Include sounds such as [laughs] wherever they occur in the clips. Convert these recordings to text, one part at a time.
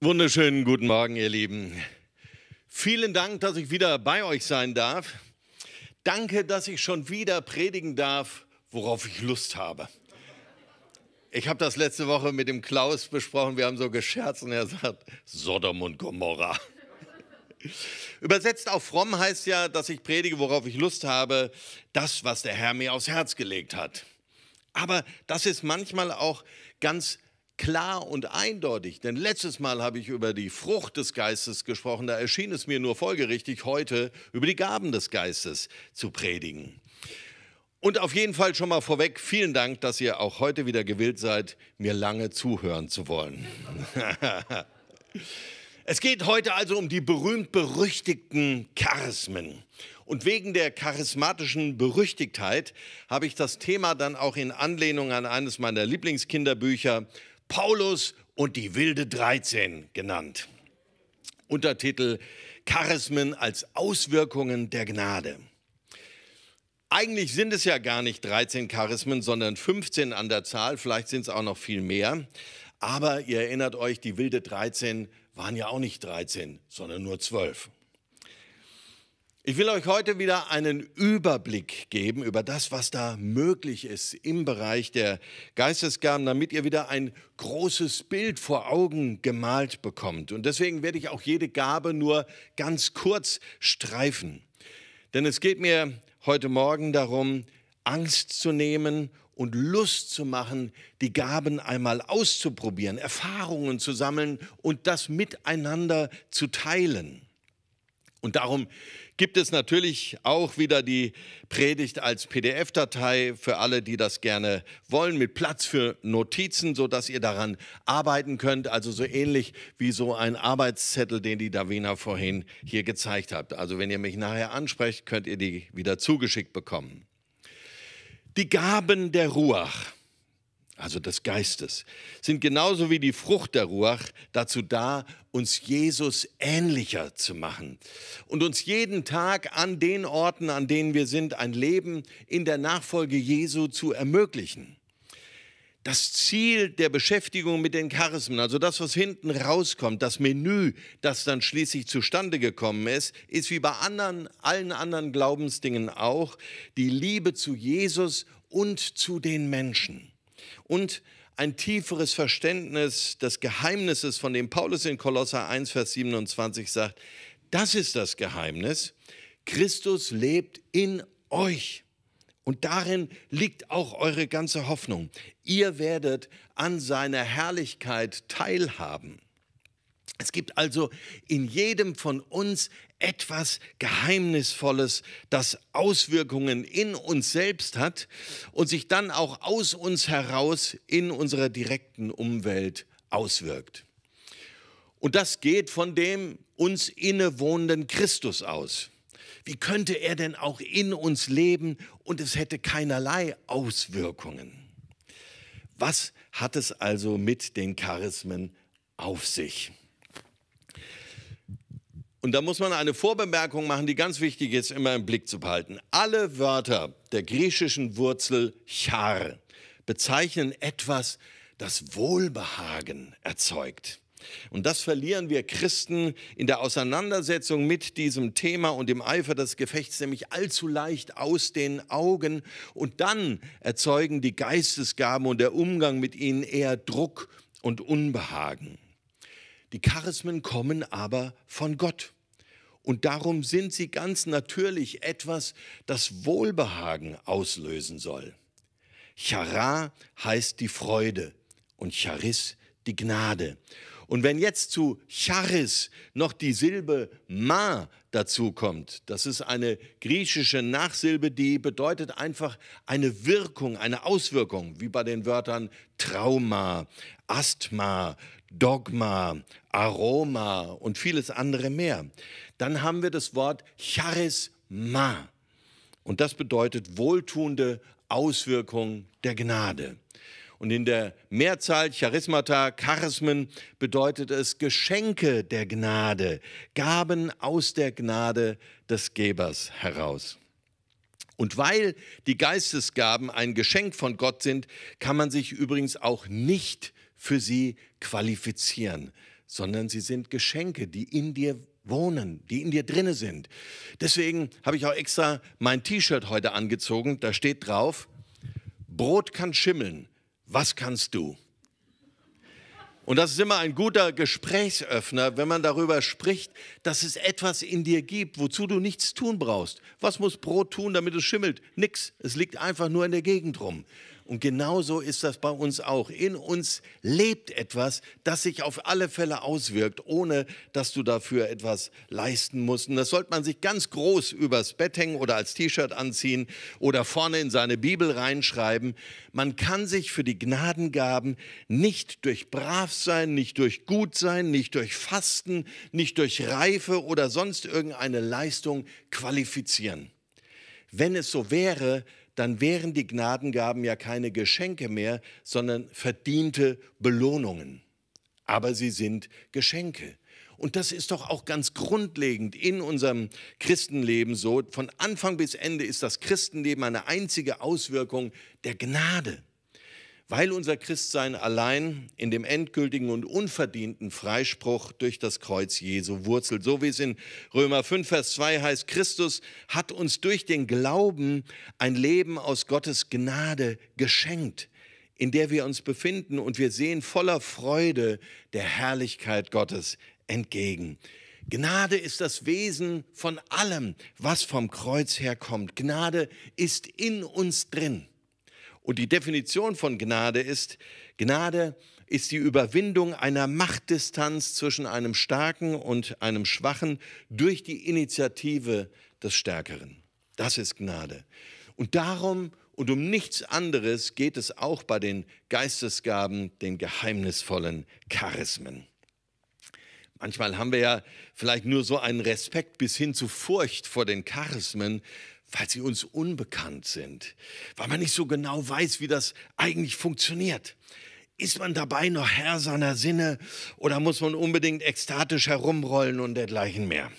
Wunderschönen guten Morgen, ihr Lieben. Vielen Dank, dass ich wieder bei euch sein darf. Danke, dass ich schon wieder predigen darf, worauf ich Lust habe. Ich habe das letzte Woche mit dem Klaus besprochen. Wir haben so gescherzt und er sagt, Sodom und Gomorra. Übersetzt auf fromm heißt ja, dass ich predige, worauf ich Lust habe, das, was der Herr mir aufs Herz gelegt hat. Aber das ist manchmal auch ganz klar und eindeutig. Denn letztes Mal habe ich über die Frucht des Geistes gesprochen. Da erschien es mir nur folgerichtig, heute über die Gaben des Geistes zu predigen. Und auf jeden Fall schon mal vorweg, vielen Dank, dass ihr auch heute wieder gewillt seid, mir lange zuhören zu wollen. [laughs] es geht heute also um die berühmt-berüchtigten Charismen. Und wegen der charismatischen Berüchtigtheit habe ich das Thema dann auch in Anlehnung an eines meiner Lieblingskinderbücher Paulus und die wilde 13 genannt. Untertitel Charismen als Auswirkungen der Gnade. Eigentlich sind es ja gar nicht 13 Charismen, sondern 15 an der Zahl, vielleicht sind es auch noch viel mehr. Aber ihr erinnert euch, die wilde 13 waren ja auch nicht 13, sondern nur 12. Ich will euch heute wieder einen Überblick geben über das, was da möglich ist im Bereich der Geistesgaben, damit ihr wieder ein großes Bild vor Augen gemalt bekommt. Und deswegen werde ich auch jede Gabe nur ganz kurz streifen. Denn es geht mir heute Morgen darum, Angst zu nehmen und Lust zu machen, die Gaben einmal auszuprobieren, Erfahrungen zu sammeln und das miteinander zu teilen. Und darum gibt es natürlich auch wieder die Predigt als PDF-Datei für alle, die das gerne wollen, mit Platz für Notizen, sodass ihr daran arbeiten könnt. Also so ähnlich wie so ein Arbeitszettel, den die Davina vorhin hier gezeigt hat. Also wenn ihr mich nachher ansprecht, könnt ihr die wieder zugeschickt bekommen. Die Gaben der Ruach also des Geistes, sind genauso wie die Frucht der Ruach dazu da, uns Jesus ähnlicher zu machen und uns jeden Tag an den Orten, an denen wir sind, ein Leben in der Nachfolge Jesu zu ermöglichen. Das Ziel der Beschäftigung mit den Charismen, also das, was hinten rauskommt, das Menü, das dann schließlich zustande gekommen ist, ist wie bei anderen, allen anderen Glaubensdingen auch die Liebe zu Jesus und zu den Menschen und ein tieferes Verständnis des Geheimnisses, von dem Paulus in Kolosser 1, Vers 27 sagt, das ist das Geheimnis. Christus lebt in euch. Und darin liegt auch eure ganze Hoffnung. Ihr werdet an seiner Herrlichkeit teilhaben. Es gibt also in jedem von uns etwas Geheimnisvolles, das Auswirkungen in uns selbst hat und sich dann auch aus uns heraus in unserer direkten Umwelt auswirkt. Und das geht von dem uns innewohnenden Christus aus. Wie könnte er denn auch in uns leben und es hätte keinerlei Auswirkungen? Was hat es also mit den Charismen auf sich? Und da muss man eine Vorbemerkung machen, die ganz wichtig ist, immer im Blick zu behalten. Alle Wörter der griechischen Wurzel char bezeichnen etwas, das Wohlbehagen erzeugt. Und das verlieren wir Christen in der Auseinandersetzung mit diesem Thema und dem Eifer des Gefechts nämlich allzu leicht aus den Augen. Und dann erzeugen die Geistesgaben und der Umgang mit ihnen eher Druck und Unbehagen. Die Charismen kommen aber von Gott. Und darum sind sie ganz natürlich etwas, das Wohlbehagen auslösen soll. Chara heißt die Freude und Charis die Gnade. Und wenn jetzt zu Charis noch die Silbe Ma dazukommt, das ist eine griechische Nachsilbe, die bedeutet einfach eine Wirkung, eine Auswirkung, wie bei den Wörtern Trauma, Asthma, Dogma, Aroma und vieles andere mehr. Dann haben wir das Wort Charisma. Und das bedeutet wohltuende Auswirkung der Gnade. Und in der Mehrzahl Charismata, Charismen bedeutet es Geschenke der Gnade, Gaben aus der Gnade des Gebers heraus. Und weil die Geistesgaben ein Geschenk von Gott sind, kann man sich übrigens auch nicht für sie qualifizieren, sondern sie sind Geschenke, die in dir wohnen, die in dir drinne sind. Deswegen habe ich auch extra mein T-Shirt heute angezogen. Da steht drauf, Brot kann schimmeln, was kannst du? Und das ist immer ein guter Gesprächsöffner, wenn man darüber spricht, dass es etwas in dir gibt, wozu du nichts tun brauchst. Was muss Brot tun, damit es schimmelt? Nix. Es liegt einfach nur in der Gegend rum. Und genauso ist das bei uns auch. In uns lebt etwas, das sich auf alle Fälle auswirkt, ohne dass du dafür etwas leisten musst. Und das sollte man sich ganz groß übers Bett hängen oder als T-Shirt anziehen oder vorne in seine Bibel reinschreiben. Man kann sich für die Gnadengaben nicht durch brav sein, nicht durch gut sein, nicht durch Fasten, nicht durch Reife oder sonst irgendeine Leistung qualifizieren. Wenn es so wäre, dann wären die Gnadengaben ja keine Geschenke mehr, sondern verdiente Belohnungen. Aber sie sind Geschenke. Und das ist doch auch ganz grundlegend in unserem Christenleben so. Von Anfang bis Ende ist das Christenleben eine einzige Auswirkung der Gnade. Weil unser Christsein allein in dem endgültigen und unverdienten Freispruch durch das Kreuz Jesu wurzelt. So wie es in Römer 5, Vers 2 heißt, Christus hat uns durch den Glauben ein Leben aus Gottes Gnade geschenkt, in der wir uns befinden und wir sehen voller Freude der Herrlichkeit Gottes entgegen. Gnade ist das Wesen von allem, was vom Kreuz herkommt. Gnade ist in uns drin. Und die Definition von Gnade ist, Gnade ist die Überwindung einer Machtdistanz zwischen einem Starken und einem Schwachen durch die Initiative des Stärkeren. Das ist Gnade. Und darum und um nichts anderes geht es auch bei den Geistesgaben, den geheimnisvollen Charismen. Manchmal haben wir ja vielleicht nur so einen Respekt bis hin zu Furcht vor den Charismen, weil sie uns unbekannt sind, weil man nicht so genau weiß, wie das eigentlich funktioniert. Ist man dabei noch Herr seiner Sinne oder muss man unbedingt ekstatisch herumrollen und dergleichen mehr?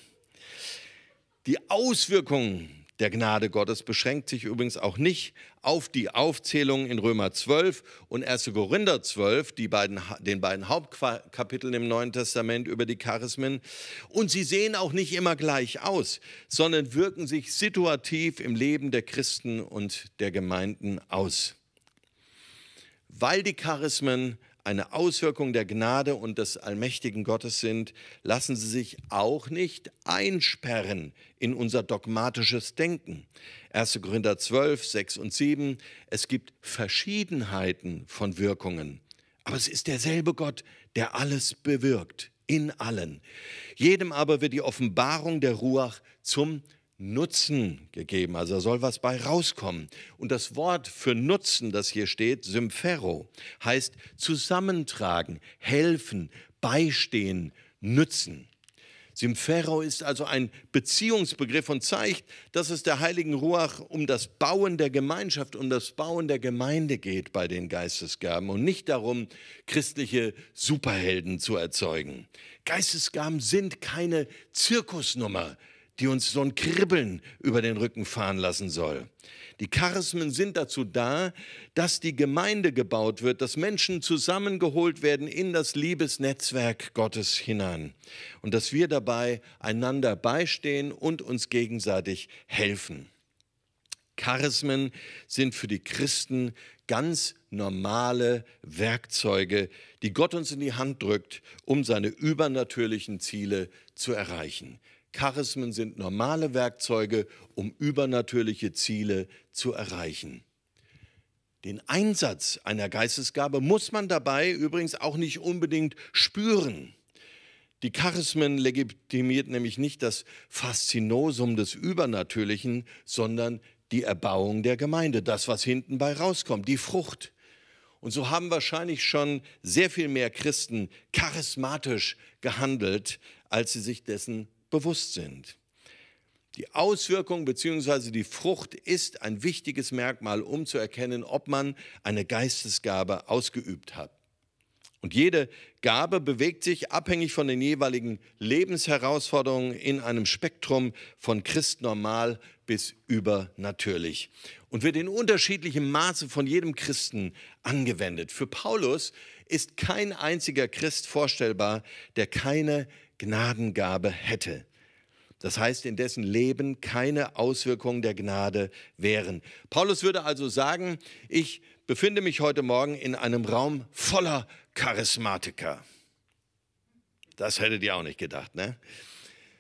Die Auswirkungen der Gnade Gottes beschränkt sich übrigens auch nicht auf die Aufzählung in Römer 12 und 1. Korinther 12, die beiden, den beiden Hauptkapiteln im Neuen Testament über die Charismen. Und sie sehen auch nicht immer gleich aus, sondern wirken sich situativ im Leben der Christen und der Gemeinden aus. Weil die Charismen eine Auswirkung der Gnade und des allmächtigen Gottes sind, lassen sie sich auch nicht einsperren in unser dogmatisches Denken. 1. Korinther 12, 6 und 7. Es gibt Verschiedenheiten von Wirkungen, aber es ist derselbe Gott, der alles bewirkt, in allen. Jedem aber wird die Offenbarung der Ruach zum Nutzen gegeben. Also da soll was bei rauskommen. Und das Wort für Nutzen, das hier steht, Symphero, heißt zusammentragen, helfen, beistehen, nützen. Symphero ist also ein Beziehungsbegriff und zeigt, dass es der heiligen Ruach um das Bauen der Gemeinschaft, um das Bauen der Gemeinde geht bei den Geistesgaben und nicht darum, christliche Superhelden zu erzeugen. Geistesgaben sind keine Zirkusnummer, die uns so ein Kribbeln über den Rücken fahren lassen soll. Die Charismen sind dazu da, dass die Gemeinde gebaut wird, dass Menschen zusammengeholt werden in das Liebesnetzwerk Gottes hinein und dass wir dabei einander beistehen und uns gegenseitig helfen. Charismen sind für die Christen ganz normale Werkzeuge, die Gott uns in die Hand drückt, um seine übernatürlichen Ziele zu erreichen. Charismen sind normale Werkzeuge, um übernatürliche Ziele zu erreichen. Den Einsatz einer Geistesgabe muss man dabei übrigens auch nicht unbedingt spüren. Die Charismen legitimiert nämlich nicht das Faszinosum des Übernatürlichen, sondern die Erbauung der Gemeinde, das, was hinten bei rauskommt, die Frucht. Und so haben wahrscheinlich schon sehr viel mehr Christen charismatisch gehandelt, als sie sich dessen bewusst sind. Die Auswirkung bzw. die Frucht ist ein wichtiges Merkmal, um zu erkennen, ob man eine Geistesgabe ausgeübt hat. Und jede Gabe bewegt sich abhängig von den jeweiligen Lebensherausforderungen in einem Spektrum von christnormal bis übernatürlich und wird in unterschiedlichem Maße von jedem Christen angewendet. Für Paulus ist kein einziger Christ vorstellbar, der keine Gnadengabe hätte. Das heißt, in dessen Leben keine Auswirkungen der Gnade wären. Paulus würde also sagen, ich befinde mich heute Morgen in einem Raum voller Charismatiker. Das hättet ihr auch nicht gedacht, ne?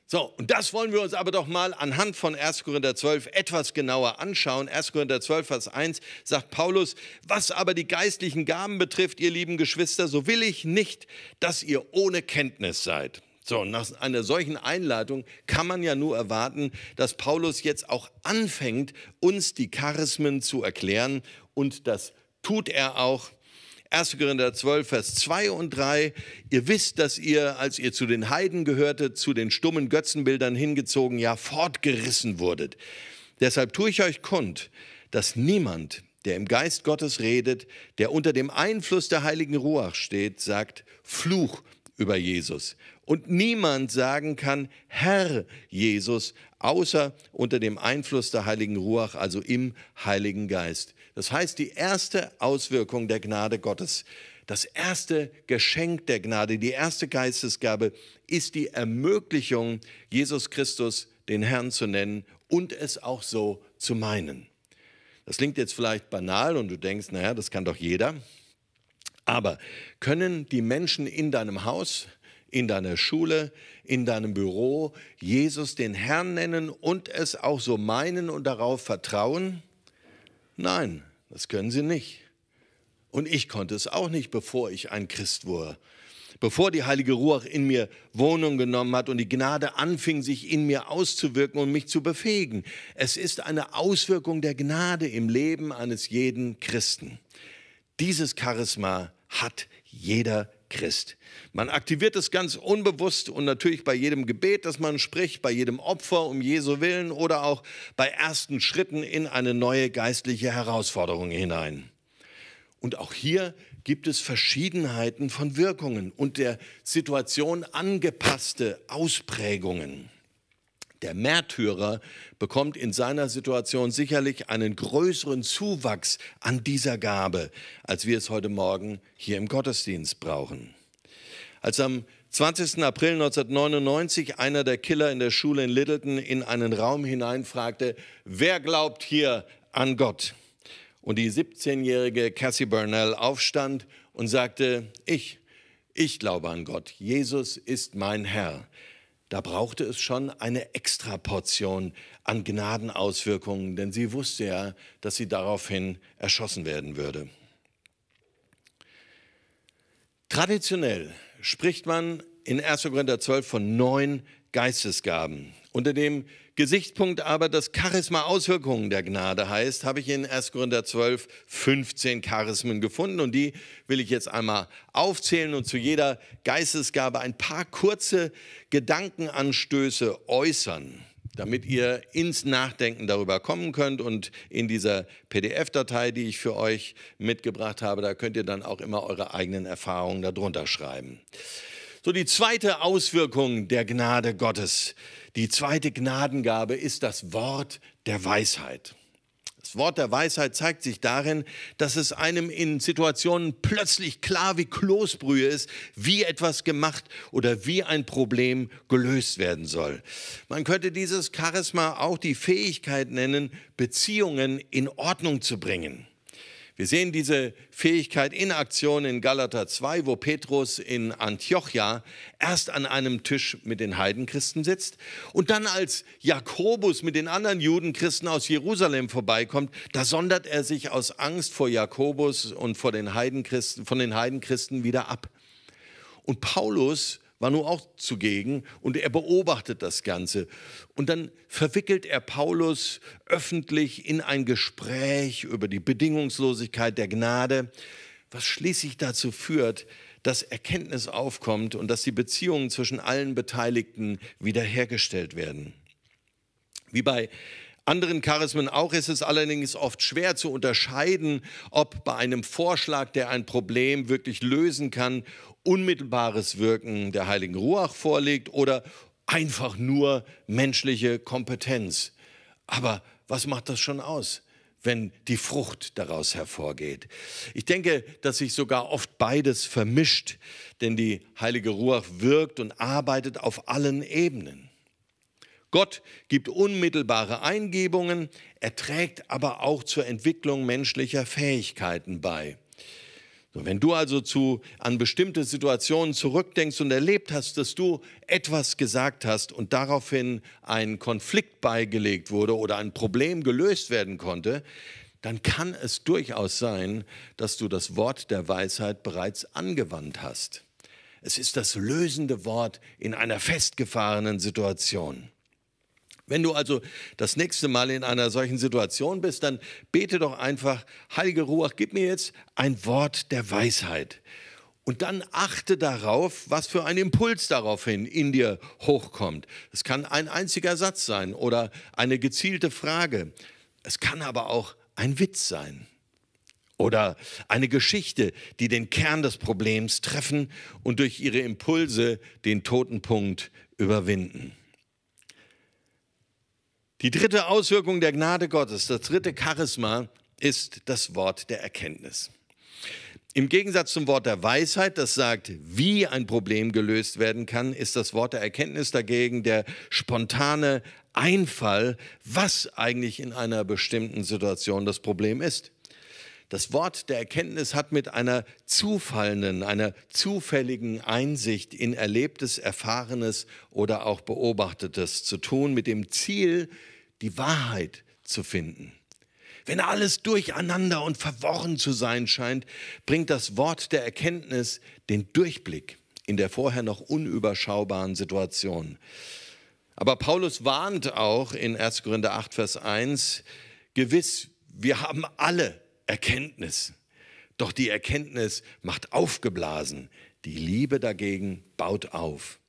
So, und das wollen wir uns aber doch mal anhand von 1. Korinther 12 etwas genauer anschauen. 1. Korinther 12, Vers 1 sagt Paulus, was aber die geistlichen Gaben betrifft, ihr lieben Geschwister, so will ich nicht, dass ihr ohne Kenntnis seid. So, nach einer solchen Einleitung kann man ja nur erwarten, dass Paulus jetzt auch anfängt, uns die Charismen zu erklären und das tut er auch. 1. Korinther 12, Vers 2 und 3. Ihr wisst, dass ihr, als ihr zu den Heiden gehörtet, zu den stummen Götzenbildern hingezogen, ja fortgerissen wurdet. Deshalb tue ich euch kund, dass niemand, der im Geist Gottes redet, der unter dem Einfluss der heiligen Ruach steht, sagt, Fluch über Jesus und niemand sagen kann, Herr Jesus, außer unter dem Einfluss der heiligen Ruach, also im Heiligen Geist. Das heißt, die erste Auswirkung der Gnade Gottes, das erste Geschenk der Gnade, die erste Geistesgabe ist die Ermöglichung, Jesus Christus den Herrn zu nennen und es auch so zu meinen. Das klingt jetzt vielleicht banal und du denkst, naja, das kann doch jeder. Aber können die Menschen in deinem Haus, in deiner Schule, in deinem Büro, Jesus den Herrn nennen und es auch so meinen und darauf vertrauen? Nein, das können sie nicht. Und ich konnte es auch nicht, bevor ich ein Christ wurde. Bevor die heilige Ruach in mir Wohnung genommen hat und die Gnade anfing, sich in mir auszuwirken und mich zu befähigen. Es ist eine Auswirkung der Gnade im Leben eines jeden Christen. Dieses Charisma hat jeder Christ. Man aktiviert es ganz unbewusst und natürlich bei jedem Gebet, das man spricht, bei jedem Opfer um Jesu Willen oder auch bei ersten Schritten in eine neue geistliche Herausforderung hinein. Und auch hier gibt es Verschiedenheiten von Wirkungen und der Situation angepasste Ausprägungen. Der Märtyrer bekommt in seiner Situation sicherlich einen größeren Zuwachs an dieser Gabe, als wir es heute Morgen hier im Gottesdienst brauchen. Als am 20. April 1999 einer der Killer in der Schule in Littleton in einen Raum hineinfragte, wer glaubt hier an Gott? Und die 17-jährige Cassie Burnell aufstand und sagte, ich, ich glaube an Gott, Jesus ist mein Herr da brauchte es schon eine Extraportion an Gnadenauswirkungen, denn sie wusste ja, dass sie daraufhin erschossen werden würde. Traditionell spricht man in 1. Korinther 12 von neun Geistesgaben. Unter dem Gesichtspunkt aber, dass Charisma Auswirkungen der Gnade heißt, habe ich in 1. Korinther 12 15 Charismen gefunden und die will ich jetzt einmal aufzählen und zu jeder Geistesgabe ein paar kurze Gedankenanstöße äußern, damit ihr ins Nachdenken darüber kommen könnt und in dieser PDF-Datei, die ich für euch mitgebracht habe, da könnt ihr dann auch immer eure eigenen Erfahrungen darunter schreiben. So die zweite Auswirkung der Gnade Gottes, die zweite Gnadengabe ist das Wort der Weisheit. Das Wort der Weisheit zeigt sich darin, dass es einem in Situationen plötzlich klar wie Kloßbrühe ist, wie etwas gemacht oder wie ein Problem gelöst werden soll. Man könnte dieses Charisma auch die Fähigkeit nennen, Beziehungen in Ordnung zu bringen. Wir sehen diese Fähigkeit in Aktion in Galater 2, wo Petrus in Antiochia erst an einem Tisch mit den Heidenchristen sitzt und dann als Jakobus mit den anderen Judenchristen aus Jerusalem vorbeikommt, da sondert er sich aus Angst vor Jakobus und vor den Heidenchristen, von den Heidenchristen wieder ab. Und Paulus war nun auch zugegen und er beobachtet das Ganze. Und dann verwickelt er Paulus öffentlich in ein Gespräch über die Bedingungslosigkeit der Gnade, was schließlich dazu führt, dass Erkenntnis aufkommt und dass die Beziehungen zwischen allen Beteiligten wiederhergestellt werden. Wie bei anderen Charismen auch ist es allerdings oft schwer zu unterscheiden, ob bei einem Vorschlag, der ein Problem wirklich lösen kann, unmittelbares Wirken der heiligen Ruach vorliegt oder einfach nur menschliche Kompetenz. Aber was macht das schon aus? wenn die Frucht daraus hervorgeht. Ich denke, dass sich sogar oft beides vermischt, denn die heilige Ruach wirkt und arbeitet auf allen Ebenen. Gott gibt unmittelbare Eingebungen, er trägt aber auch zur Entwicklung menschlicher Fähigkeiten bei. So, wenn du also zu, an bestimmte Situationen zurückdenkst und erlebt hast, dass du etwas gesagt hast und daraufhin ein Konflikt beigelegt wurde oder ein Problem gelöst werden konnte, dann kann es durchaus sein, dass du das Wort der Weisheit bereits angewandt hast. Es ist das lösende Wort in einer festgefahrenen Situation. Wenn du also das nächste Mal in einer solchen Situation bist, dann bete doch einfach, Heilige Ruach, gib mir jetzt ein Wort der Weisheit. Und dann achte darauf, was für ein Impuls daraufhin in dir hochkommt. Es kann ein einziger Satz sein oder eine gezielte Frage. Es kann aber auch ein Witz sein oder eine Geschichte, die den Kern des Problems treffen und durch ihre Impulse den Totenpunkt überwinden. Die dritte Auswirkung der Gnade Gottes, das dritte Charisma, ist das Wort der Erkenntnis. Im Gegensatz zum Wort der Weisheit, das sagt, wie ein Problem gelöst werden kann, ist das Wort der Erkenntnis dagegen der spontane Einfall, was eigentlich in einer bestimmten Situation das Problem ist. Das Wort der Erkenntnis hat mit einer zufallenden, einer zufälligen Einsicht in Erlebtes, Erfahrenes oder auch Beobachtetes zu tun, mit dem Ziel, die Wahrheit zu finden. Wenn alles durcheinander und verworren zu sein scheint, bringt das Wort der Erkenntnis den Durchblick in der vorher noch unüberschaubaren Situation. Aber Paulus warnt auch in 1. Korinther 8, Vers 1, gewiss, wir haben alle Erkenntnis. Doch die Erkenntnis macht aufgeblasen, die Liebe dagegen baut auf.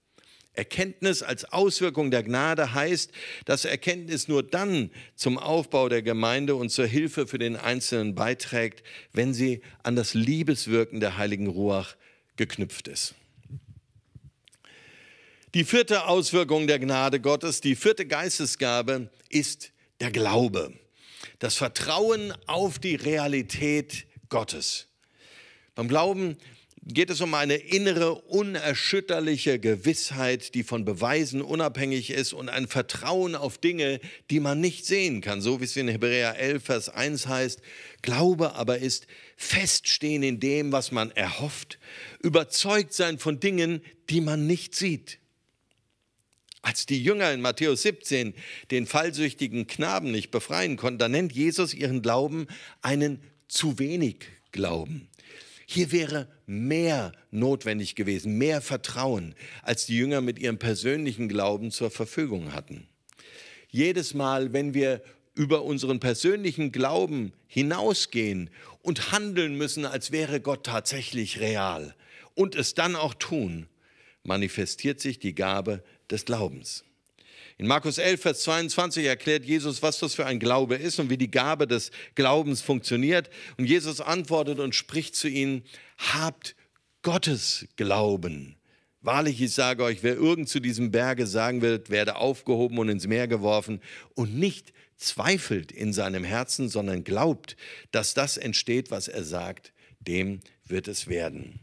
Erkenntnis als Auswirkung der Gnade heißt, dass Erkenntnis nur dann zum Aufbau der Gemeinde und zur Hilfe für den Einzelnen beiträgt, wenn sie an das Liebeswirken der heiligen Ruach geknüpft ist. Die vierte Auswirkung der Gnade Gottes, die vierte Geistesgabe ist der Glaube. Das Vertrauen auf die Realität Gottes. Beim Glauben geht es um eine innere, unerschütterliche Gewissheit, die von Beweisen unabhängig ist und ein Vertrauen auf Dinge, die man nicht sehen kann, so wie es in Hebräer 11, Vers 1 heißt. Glaube aber ist feststehen in dem, was man erhofft, überzeugt sein von Dingen, die man nicht sieht. Als die Jünger in Matthäus 17 den fallsüchtigen Knaben nicht befreien konnten, da nennt Jesus ihren Glauben einen zu wenig Glauben. Hier wäre mehr notwendig gewesen, mehr Vertrauen, als die Jünger mit ihrem persönlichen Glauben zur Verfügung hatten. Jedes Mal, wenn wir über unseren persönlichen Glauben hinausgehen und handeln müssen, als wäre Gott tatsächlich real und es dann auch tun, manifestiert sich die Gabe des Glaubens. In Markus 11, Vers 22 erklärt Jesus, was das für ein Glaube ist und wie die Gabe des Glaubens funktioniert. Und Jesus antwortet und spricht zu ihnen, habt Gottes Glauben. Wahrlich, ich sage euch, wer irgend zu diesem Berge sagen wird, werde aufgehoben und ins Meer geworfen und nicht zweifelt in seinem Herzen, sondern glaubt, dass das entsteht, was er sagt, dem wird es werden.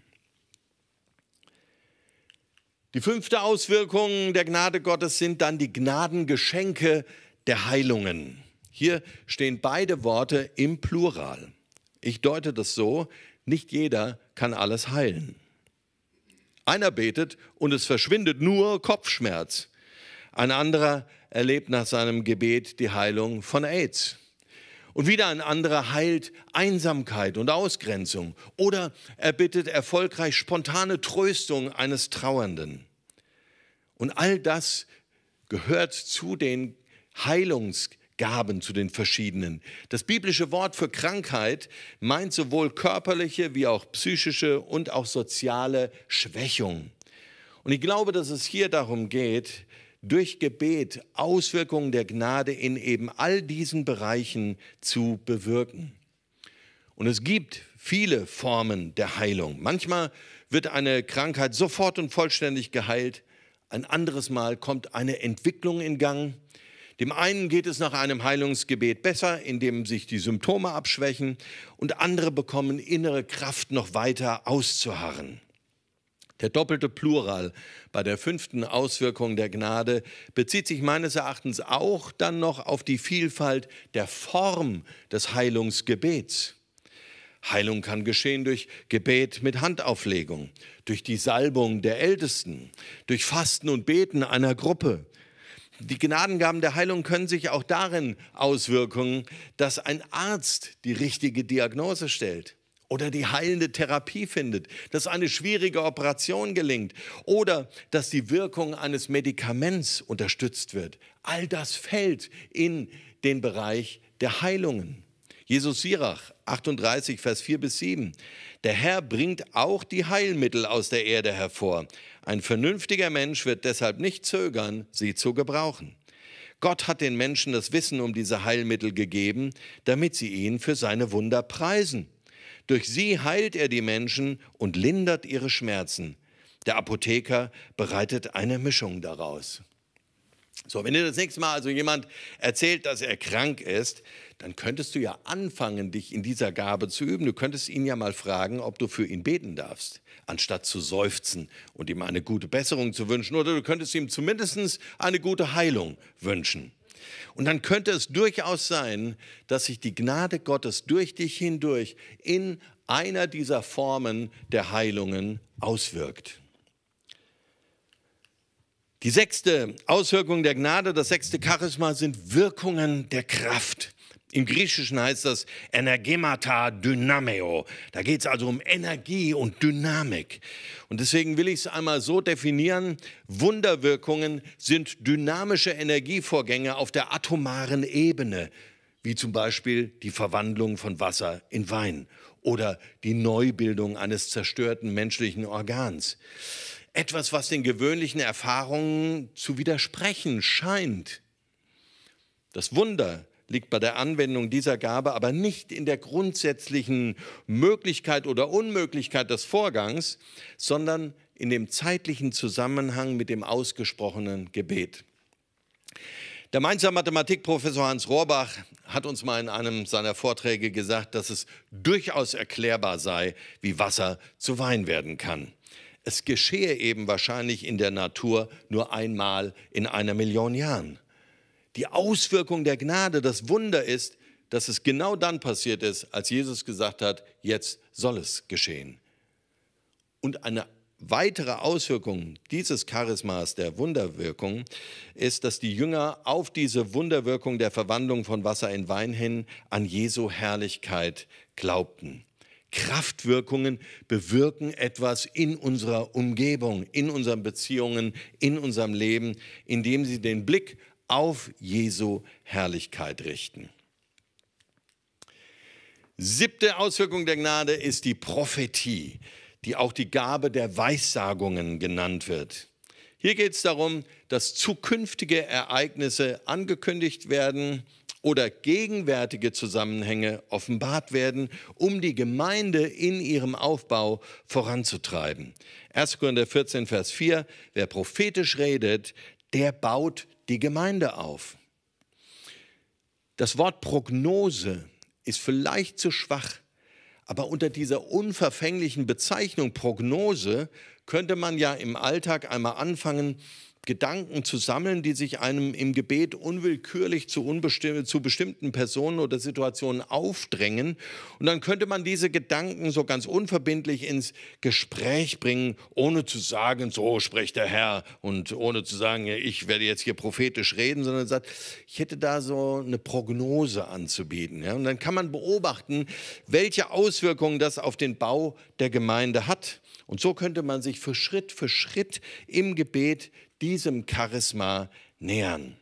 Die fünfte Auswirkung der Gnade Gottes sind dann die Gnadengeschenke der Heilungen. Hier stehen beide Worte im Plural. Ich deute das so, nicht jeder kann alles heilen. Einer betet und es verschwindet nur Kopfschmerz. Ein anderer erlebt nach seinem Gebet die Heilung von AIDS. Und wieder ein anderer heilt Einsamkeit und Ausgrenzung oder er bittet erfolgreich spontane Tröstung eines Trauernden. Und all das gehört zu den Heilungsgaben, zu den verschiedenen. Das biblische Wort für Krankheit meint sowohl körperliche wie auch psychische und auch soziale Schwächung. Und ich glaube, dass es hier darum geht, durch Gebet Auswirkungen der Gnade in eben all diesen Bereichen zu bewirken. Und es gibt viele Formen der Heilung. Manchmal wird eine Krankheit sofort und vollständig geheilt, ein anderes Mal kommt eine Entwicklung in Gang. Dem einen geht es nach einem Heilungsgebet besser, indem sich die Symptome abschwächen, und andere bekommen innere Kraft, noch weiter auszuharren. Der doppelte Plural bei der fünften Auswirkung der Gnade bezieht sich meines Erachtens auch dann noch auf die Vielfalt der Form des Heilungsgebets. Heilung kann geschehen durch Gebet mit Handauflegung, durch die Salbung der Ältesten, durch Fasten und Beten einer Gruppe. Die Gnadengaben der Heilung können sich auch darin auswirken, dass ein Arzt die richtige Diagnose stellt oder die heilende Therapie findet, dass eine schwierige Operation gelingt oder dass die Wirkung eines Medikaments unterstützt wird. All das fällt in den Bereich der Heilungen. Jesus Sirach, 38, Vers 4 bis 7. Der Herr bringt auch die Heilmittel aus der Erde hervor. Ein vernünftiger Mensch wird deshalb nicht zögern, sie zu gebrauchen. Gott hat den Menschen das Wissen um diese Heilmittel gegeben, damit sie ihn für seine Wunder preisen. Durch sie heilt er die Menschen und lindert ihre Schmerzen. Der Apotheker bereitet eine Mischung daraus. So, wenn dir das nächste Mal also jemand erzählt, dass er krank ist, dann könntest du ja anfangen, dich in dieser Gabe zu üben. Du könntest ihn ja mal fragen, ob du für ihn beten darfst, anstatt zu seufzen und ihm eine gute Besserung zu wünschen. Oder du könntest ihm zumindest eine gute Heilung wünschen. Und dann könnte es durchaus sein, dass sich die Gnade Gottes durch dich hindurch in einer dieser Formen der Heilungen auswirkt. Die sechste Auswirkung der Gnade, das sechste Charisma sind Wirkungen der Kraft. Im Griechischen heißt das Energemata Dynameo. Da geht es also um Energie und Dynamik. Und deswegen will ich es einmal so definieren. Wunderwirkungen sind dynamische Energievorgänge auf der atomaren Ebene, wie zum Beispiel die Verwandlung von Wasser in Wein oder die Neubildung eines zerstörten menschlichen Organs etwas, was den gewöhnlichen Erfahrungen zu widersprechen scheint. Das Wunder liegt bei der Anwendung dieser Gabe aber nicht in der grundsätzlichen Möglichkeit oder Unmöglichkeit des Vorgangs, sondern in dem zeitlichen Zusammenhang mit dem ausgesprochenen Gebet. Der Mainzer Mathematikprofessor Hans Rohrbach hat uns mal in einem seiner Vorträge gesagt, dass es durchaus erklärbar sei, wie Wasser zu Wein werden kann es geschehe eben wahrscheinlich in der Natur nur einmal in einer Million Jahren. Die Auswirkung der Gnade, das Wunder ist, dass es genau dann passiert ist, als Jesus gesagt hat, jetzt soll es geschehen. Und eine weitere Auswirkung dieses Charismas der Wunderwirkung ist, dass die Jünger auf diese Wunderwirkung der Verwandlung von Wasser in Wein hin an Jesu Herrlichkeit glaubten. Kraftwirkungen bewirken etwas in unserer Umgebung, in unseren Beziehungen, in unserem Leben, indem sie den Blick auf Jesu Herrlichkeit richten. Siebte Auswirkung der Gnade ist die Prophetie, die auch die Gabe der Weissagungen genannt wird. Hier geht es darum, dass zukünftige Ereignisse angekündigt werden oder gegenwärtige Zusammenhänge offenbart werden, um die Gemeinde in ihrem Aufbau voranzutreiben. 1. Korinther 14, Vers 4, wer prophetisch redet, der baut die Gemeinde auf. Das Wort Prognose ist vielleicht zu schwach, aber unter dieser unverfänglichen Bezeichnung Prognose könnte man ja im Alltag einmal anfangen, Gedanken zu sammeln, die sich einem im Gebet unwillkürlich zu, unbestimm zu bestimmten Personen oder Situationen aufdrängen. Und dann könnte man diese Gedanken so ganz unverbindlich ins Gespräch bringen, ohne zu sagen, so spricht der Herr und ohne zu sagen, ich werde jetzt hier prophetisch reden, sondern sagt, ich hätte da so eine Prognose anzubieten. Ja? Und dann kann man beobachten, welche Auswirkungen das auf den Bau der Gemeinde hat. Und so könnte man sich für Schritt für Schritt im Gebet diesem Charisma nähern.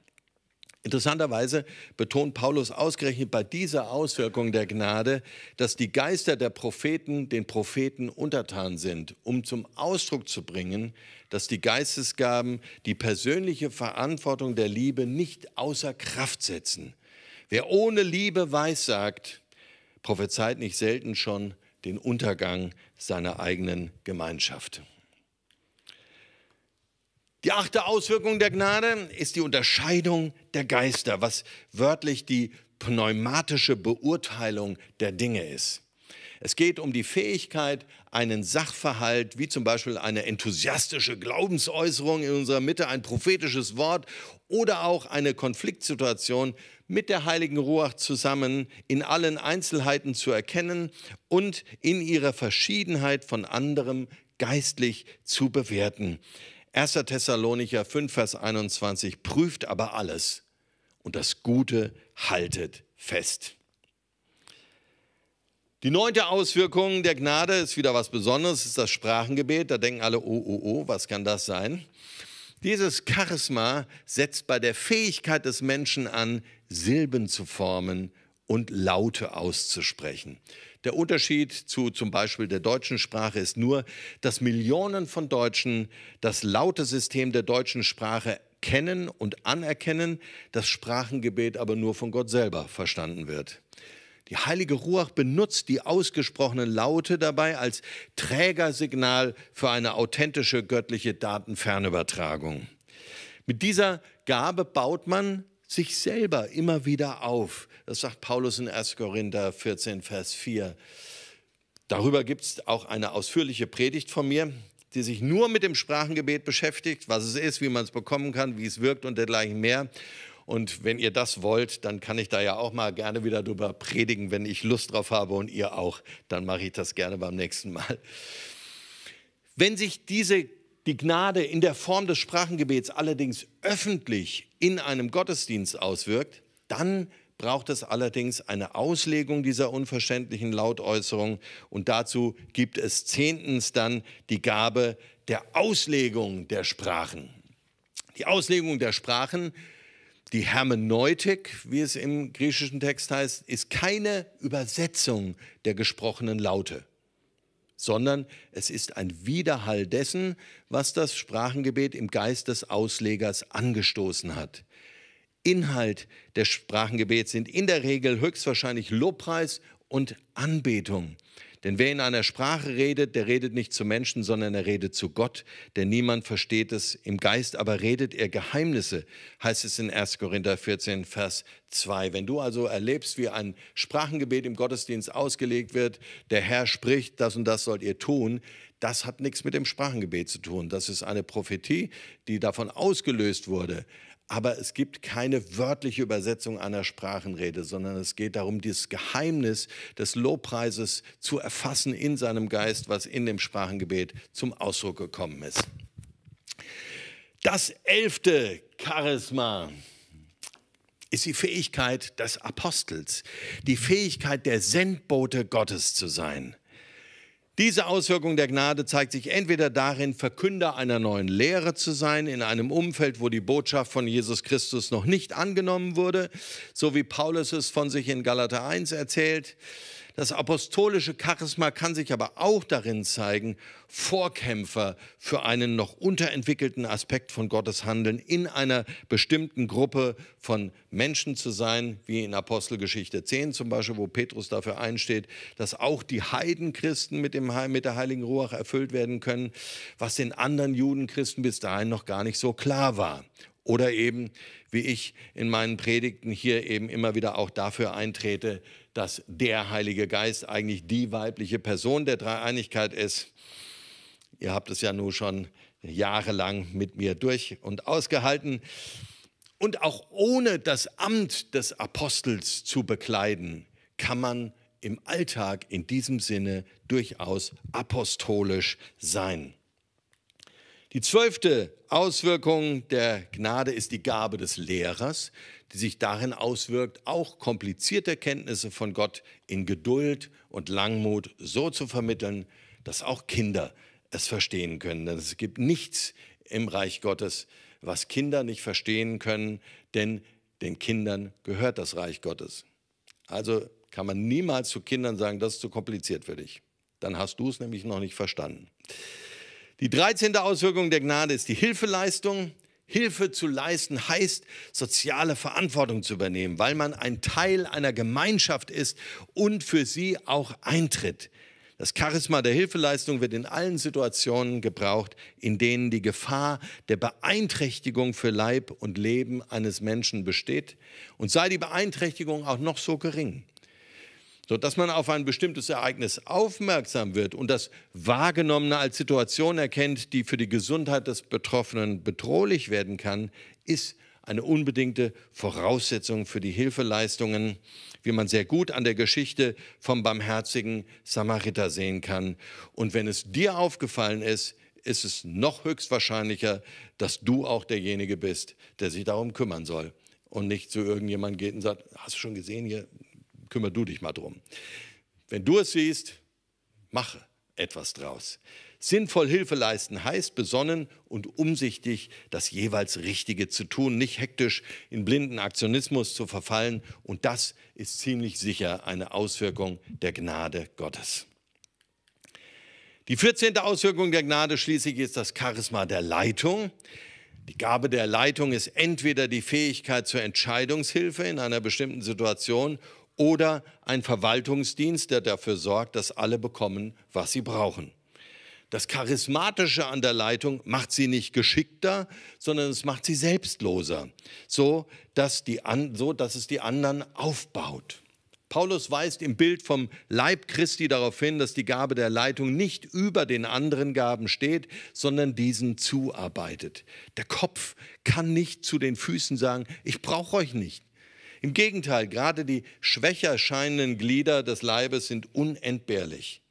Interessanterweise betont Paulus ausgerechnet bei dieser Auswirkung der Gnade, dass die Geister der Propheten den Propheten untertan sind, um zum Ausdruck zu bringen, dass die Geistesgaben die persönliche Verantwortung der Liebe nicht außer Kraft setzen. Wer ohne Liebe weissagt, prophezeit nicht selten schon den Untergang seiner eigenen Gemeinschaft. Die achte Auswirkung der Gnade ist die Unterscheidung der Geister, was wörtlich die pneumatische Beurteilung der Dinge ist. Es geht um die Fähigkeit, einen Sachverhalt, wie zum Beispiel eine enthusiastische Glaubensäußerung in unserer Mitte, ein prophetisches Wort oder auch eine Konfliktsituation mit der heiligen Ruach zusammen in allen Einzelheiten zu erkennen und in ihrer Verschiedenheit von anderem geistlich zu bewerten. 1. Thessalonicher 5, Vers 21, prüft aber alles und das Gute haltet fest. Die neunte Auswirkung der Gnade ist wieder was Besonderes, ist das Sprachengebet. Da denken alle, oh, oh, oh, was kann das sein? Dieses Charisma setzt bei der Fähigkeit des Menschen an, Silben zu formen und Laute auszusprechen. Der Unterschied zu zum Beispiel der deutschen Sprache ist nur, dass Millionen von Deutschen das laute System der deutschen Sprache kennen und anerkennen, das Sprachengebet aber nur von Gott selber verstanden wird. Die heilige Ruach benutzt die ausgesprochenen Laute dabei als Trägersignal für eine authentische göttliche Datenfernübertragung. Mit dieser Gabe baut man sich selber immer wieder auf. Das sagt Paulus in 1. Korinther 14, Vers 4. Darüber gibt es auch eine ausführliche Predigt von mir, die sich nur mit dem Sprachengebet beschäftigt, was es ist, wie man es bekommen kann, wie es wirkt und dergleichen mehr. Und wenn ihr das wollt, dann kann ich da ja auch mal gerne wieder drüber predigen, wenn ich Lust drauf habe und ihr auch. Dann mache ich das gerne beim nächsten Mal. Wenn sich diese die Gnade in der Form des Sprachengebets allerdings öffentlich in einem Gottesdienst auswirkt, dann braucht es allerdings eine Auslegung dieser unverständlichen Lautäußerung und dazu gibt es zehntens dann die Gabe der Auslegung der Sprachen. Die Auslegung der Sprachen, die Hermeneutik, wie es im griechischen Text heißt, ist keine Übersetzung der gesprochenen Laute sondern es ist ein Widerhall dessen, was das Sprachengebet im Geist des Auslegers angestoßen hat. Inhalt des Sprachengebets sind in der Regel höchstwahrscheinlich Lobpreis und Anbetung. Denn wer in einer Sprache redet, der redet nicht zu Menschen, sondern er redet zu Gott, denn niemand versteht es. Im Geist aber redet er Geheimnisse, heißt es in 1. Korinther 14, Vers 2. Wenn du also erlebst, wie ein Sprachengebet im Gottesdienst ausgelegt wird, der Herr spricht, das und das sollt ihr tun, das hat nichts mit dem Sprachengebet zu tun. Das ist eine Prophetie, die davon ausgelöst wurde aber es gibt keine wörtliche Übersetzung einer Sprachenrede, sondern es geht darum, dieses Geheimnis des Lobpreises zu erfassen in seinem Geist, was in dem Sprachengebet zum Ausdruck gekommen ist. Das elfte Charisma ist die Fähigkeit des Apostels, die Fähigkeit der Sendbote Gottes zu sein. Diese Auswirkung der Gnade zeigt sich entweder darin, Verkünder einer neuen Lehre zu sein, in einem Umfeld, wo die Botschaft von Jesus Christus noch nicht angenommen wurde, so wie Paulus es von sich in Galater 1 erzählt. Das apostolische Charisma kann sich aber auch darin zeigen, Vorkämpfer für einen noch unterentwickelten Aspekt von Gottes Handeln in einer bestimmten Gruppe von Menschen zu sein, wie in Apostelgeschichte 10 zum Beispiel, wo Petrus dafür einsteht, dass auch die Heidenchristen mit, dem, mit der Heiligen Ruach erfüllt werden können, was den anderen Judenchristen bis dahin noch gar nicht so klar war. Oder eben, wie ich in meinen Predigten hier eben immer wieder auch dafür eintrete, dass der Heilige Geist eigentlich die weibliche Person der Dreieinigkeit ist. Ihr habt es ja nun schon jahrelang mit mir durch und ausgehalten. Und auch ohne das Amt des Apostels zu bekleiden, kann man im Alltag in diesem Sinne durchaus apostolisch sein. Die zwölfte Auswirkung der Gnade ist die Gabe des Lehrers die sich darin auswirkt, auch komplizierte Kenntnisse von Gott in Geduld und Langmut so zu vermitteln, dass auch Kinder es verstehen können. Denn es gibt nichts im Reich Gottes, was Kinder nicht verstehen können, denn den Kindern gehört das Reich Gottes. Also kann man niemals zu Kindern sagen, das ist zu kompliziert für dich. Dann hast du es nämlich noch nicht verstanden. Die 13. Auswirkung der Gnade ist die Hilfeleistung. Hilfe zu leisten heißt, soziale Verantwortung zu übernehmen, weil man ein Teil einer Gemeinschaft ist und für sie auch eintritt. Das Charisma der Hilfeleistung wird in allen Situationen gebraucht, in denen die Gefahr der Beeinträchtigung für Leib und Leben eines Menschen besteht und sei die Beeinträchtigung auch noch so gering sodass man auf ein bestimmtes Ereignis aufmerksam wird und das Wahrgenommene als Situation erkennt, die für die Gesundheit des Betroffenen bedrohlich werden kann, ist eine unbedingte Voraussetzung für die Hilfeleistungen, wie man sehr gut an der Geschichte vom barmherzigen Samariter sehen kann. Und wenn es dir aufgefallen ist, ist es noch höchstwahrscheinlicher, dass du auch derjenige bist, der sich darum kümmern soll und nicht zu irgendjemandem geht und sagt, hast du schon gesehen hier, kümmer du dich mal drum. Wenn du es siehst, mache etwas draus. Sinnvoll Hilfe leisten heißt besonnen und umsichtig das jeweils Richtige zu tun, nicht hektisch in blinden Aktionismus zu verfallen. Und das ist ziemlich sicher eine Auswirkung der Gnade Gottes. Die 14. Auswirkung der Gnade schließlich ist das Charisma der Leitung. Die Gabe der Leitung ist entweder die Fähigkeit zur Entscheidungshilfe in einer bestimmten Situation oder ein Verwaltungsdienst, der dafür sorgt, dass alle bekommen, was sie brauchen. Das Charismatische an der Leitung macht sie nicht geschickter, sondern es macht sie selbstloser, so dass, die, so dass es die anderen aufbaut. Paulus weist im Bild vom Leib Christi darauf hin, dass die Gabe der Leitung nicht über den anderen Gaben steht, sondern diesen zuarbeitet. Der Kopf kann nicht zu den Füßen sagen, ich brauche euch nicht. Im Gegenteil, gerade die schwächer scheinenden Glieder des Leibes sind unentbehrlich.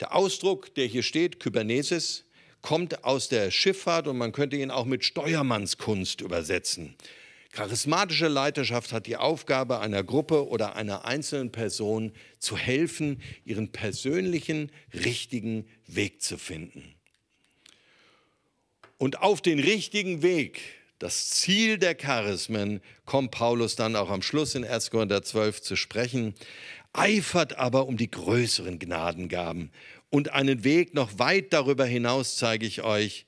Der Ausdruck, der hier steht, Kybernesis, kommt aus der Schifffahrt und man könnte ihn auch mit Steuermannskunst übersetzen. Charismatische Leiterschaft hat die Aufgabe, einer Gruppe oder einer einzelnen Person zu helfen, ihren persönlichen, richtigen Weg zu finden. Und auf den richtigen Weg das Ziel der Charismen kommt Paulus dann auch am Schluss in 1. Korinther 12 zu sprechen, eifert aber um die größeren Gnadengaben. Und einen Weg noch weit darüber hinaus zeige ich euch,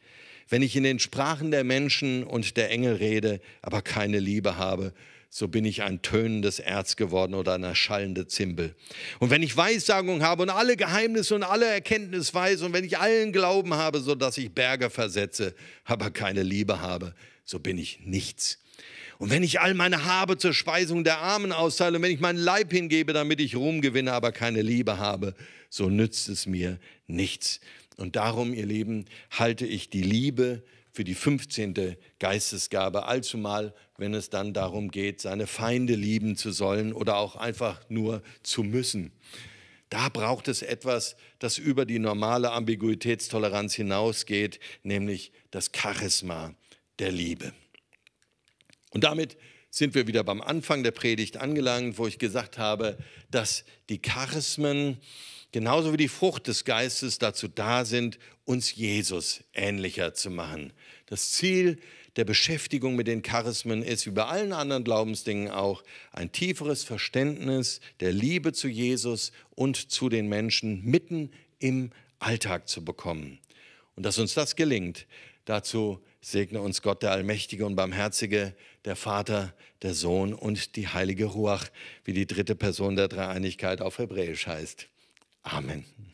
wenn ich in den Sprachen der Menschen und der Engel rede, aber keine Liebe habe, so bin ich ein tönendes Erz geworden oder eine schallende Zimbel. Und wenn ich Weissagung habe und alle Geheimnisse und alle Erkenntnis weiß und wenn ich allen Glauben habe, so dass ich Berge versetze, aber keine Liebe habe, so bin ich nichts. Und wenn ich all meine Habe zur Speisung der Armen austeile wenn ich meinen Leib hingebe, damit ich Ruhm gewinne, aber keine Liebe habe, so nützt es mir nichts. Und darum, ihr Lieben, halte ich die Liebe für die 15. Geistesgabe, allzumal, wenn es dann darum geht, seine Feinde lieben zu sollen oder auch einfach nur zu müssen. Da braucht es etwas, das über die normale Ambiguitätstoleranz hinausgeht, nämlich das Charisma der Liebe. Und damit sind wir wieder beim Anfang der Predigt angelangt, wo ich gesagt habe, dass die Charismen genauso wie die Frucht des Geistes dazu da sind, uns Jesus ähnlicher zu machen. Das Ziel der Beschäftigung mit den Charismen ist, wie bei allen anderen Glaubensdingen auch, ein tieferes Verständnis der Liebe zu Jesus und zu den Menschen mitten im Alltag zu bekommen. Und dass uns das gelingt, dazu Segne uns Gott, der Allmächtige und Barmherzige, der Vater, der Sohn und die Heilige Ruach, wie die dritte Person der Dreieinigkeit auf Hebräisch heißt. Amen.